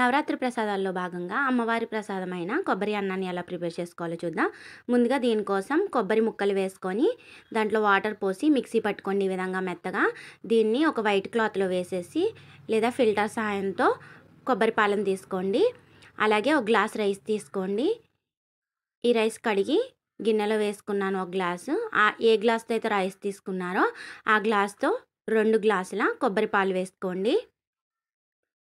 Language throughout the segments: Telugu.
నవరాత్రి ప్రసాదాల్లో భాగంగా అమ్మవారి ప్రసాదమైన కొబ్బరి అన్నాన్ని ఎలా ప్రిపేర్ చేసుకోవాలో చూద్దాం ముందుగా దీనికోసం కొబ్బరి ముక్కలు వేసుకొని దాంట్లో వాటర్ పోసి మిక్సీ పట్టుకోండి ఈ విధంగా మెత్తగా దీన్ని ఒక వైట్ క్లాత్లో వేసేసి లేదా ఫిల్టర్ సహాయంతో కొబ్బరి పాలను తీసుకోండి అలాగే ఒక గ్లాస్ రైస్ తీసుకోండి ఈ రైస్ కడిగి గిన్నెలో వేసుకున్నాను ఒక గ్లాసు ఆ ఏ గ్లాస్తో అయితే రైస్ తీసుకున్నారో ఆ గ్లాస్తో రెండు గ్లాసుల కొబ్బరి పాలు వేసుకోండి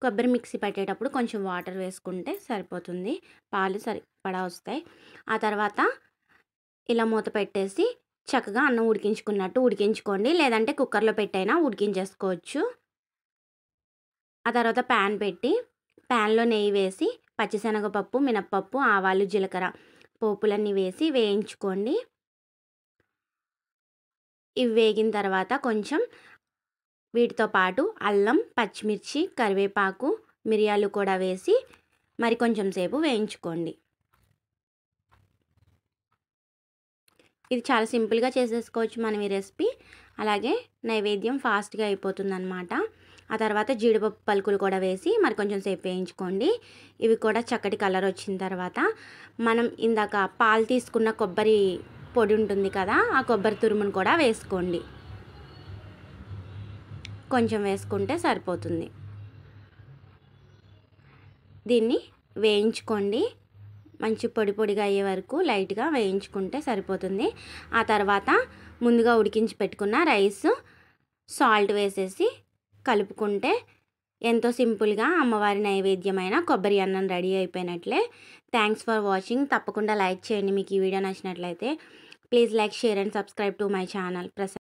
కొబ్బరి మిక్సీ పెట్టేటప్పుడు కొంచెం వాటర్ వేసుకుంటే సరిపోతుంది పాలు సరిపడా వస్తాయి ఆ తర్వాత ఇలా మూత పెట్టేసి చక్కగా అన్నం ఉడికించుకున్నట్టు ఉడికించుకోండి లేదంటే కుక్కర్లో పెట్టైనా ఉడికించేసుకోవచ్చు ఆ తర్వాత ప్యాన్ పెట్టి ప్యాన్లో నెయ్యి వేసి పచ్చిశనగపప్పు మినప్పప్పు ఆవాలు జీలకర్ర పోపులన్నీ వేసి వేయించుకోండి ఇవి వేగిన తర్వాత కొంచెం వీటితో పాటు అల్లం పచ్చిమిర్చి కరివేపాకు మిరియాలు కూడా వేసి మరి కొంచెం సేపు వేయించుకోండి ఇది చాలా సింపుల్గా చేసేసుకోవచ్చు మనం ఈ రెసిపీ అలాగే నైవేద్యం ఫాస్ట్గా అయిపోతుంది అనమాట ఆ తర్వాత జీడిపప్పు పలుకులు కూడా వేసి మరి కొంచెం సేపు వేయించుకోండి ఇవి కూడా చక్కటి కలర్ వచ్చిన తర్వాత మనం ఇందాక పాలు తీసుకున్న కొబ్బరి పొడి ఉంటుంది కదా ఆ కొబ్బరి తురుమును కూడా వేసుకోండి కొంచెం వేసుకుంటే సరిపోతుంది దీన్ని వేయించుకోండి మంచి పొడి పొడిగా అయ్యే వరకు లైట్గా వేయించుకుంటే సరిపోతుంది ఆ తర్వాత ముందుగా ఉడికించి పెట్టుకున్న రైస్ సాల్ట్ వేసేసి కలుపుకుంటే ఎంతో సింపుల్గా అమ్మవారి నైవేద్యమైన కొబ్బరి అన్నం రెడీ అయిపోయినట్లే థ్యాంక్స్ ఫర్ వాచింగ్ తప్పకుండా లైక్ చేయండి మీకు ఈ వీడియో నచ్చినట్లయితే please like share and subscribe to my channel Prasad